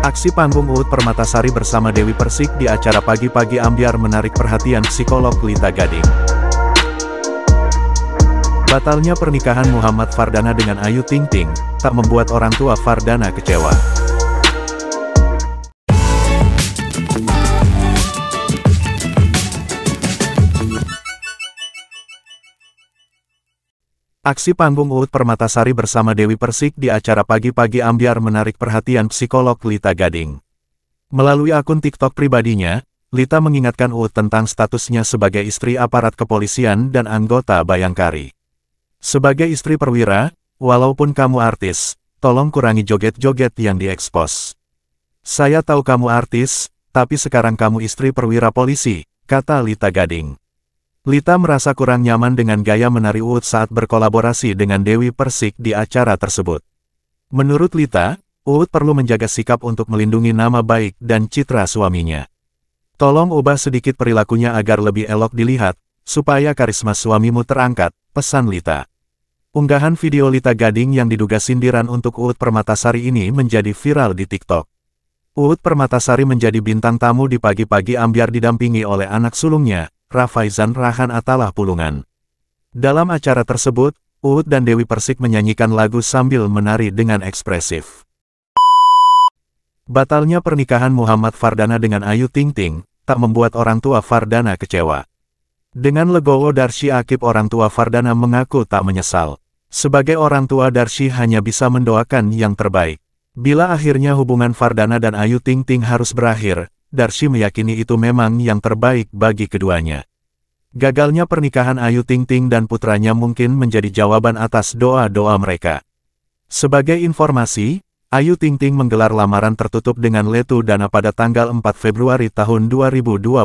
Aksi panggung Uut Permatasari bersama Dewi Persik di acara pagi-pagi ambiar menarik perhatian psikolog Lita Gading. Batalnya pernikahan Muhammad Fardana dengan Ayu Ting Ting, tak membuat orang tua Fardana kecewa. Aksi panggung Uut Permatasari bersama Dewi Persik di acara pagi-pagi ambiar menarik perhatian psikolog Lita Gading. Melalui akun TikTok pribadinya, Lita mengingatkan Uut tentang statusnya sebagai istri aparat kepolisian dan anggota Bayangkari. Sebagai istri perwira, walaupun kamu artis, tolong kurangi joget-joget yang diekspos. Saya tahu kamu artis, tapi sekarang kamu istri perwira polisi, kata Lita Gading. Lita merasa kurang nyaman dengan gaya menari Uut saat berkolaborasi dengan Dewi Persik di acara tersebut. Menurut Lita, Uut perlu menjaga sikap untuk melindungi nama baik dan citra suaminya. Tolong ubah sedikit perilakunya agar lebih elok dilihat, supaya karisma suamimu terangkat, pesan Lita. Unggahan video Lita Gading yang diduga sindiran untuk Uut Permatasari ini menjadi viral di TikTok. Uut Permatasari menjadi bintang tamu di pagi-pagi ambiar didampingi oleh anak sulungnya, Rafaizan Rahan Atalah Pulungan. Dalam acara tersebut, Uut dan Dewi Persik menyanyikan lagu sambil menari dengan ekspresif. Batalnya pernikahan Muhammad Fardana dengan Ayu Ting Ting, tak membuat orang tua Fardana kecewa. Dengan legowo Darshi Akib orang tua Fardana mengaku tak menyesal. Sebagai orang tua Darshi hanya bisa mendoakan yang terbaik. Bila akhirnya hubungan Fardana dan Ayu Ting Ting harus berakhir, Darsi meyakini itu memang yang terbaik bagi keduanya. Gagalnya pernikahan Ayu Ting Ting dan putranya mungkin menjadi jawaban atas doa-doa mereka. Sebagai informasi, Ayu Ting Ting menggelar lamaran tertutup dengan Letu Dana pada tanggal 4 Februari tahun 2024.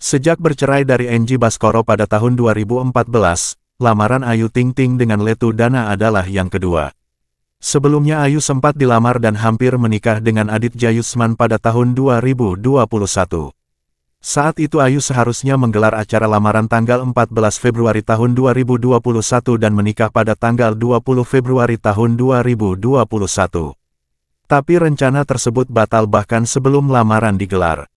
Sejak bercerai dari NG Baskoro pada tahun 2014, lamaran Ayu Ting Ting dengan Letu Dana adalah yang kedua. Sebelumnya Ayu sempat dilamar dan hampir menikah dengan Adit Jayusman pada tahun 2021. Saat itu Ayu seharusnya menggelar acara lamaran tanggal 14 Februari tahun 2021 dan menikah pada tanggal 20 Februari tahun 2021. Tapi rencana tersebut batal bahkan sebelum lamaran digelar.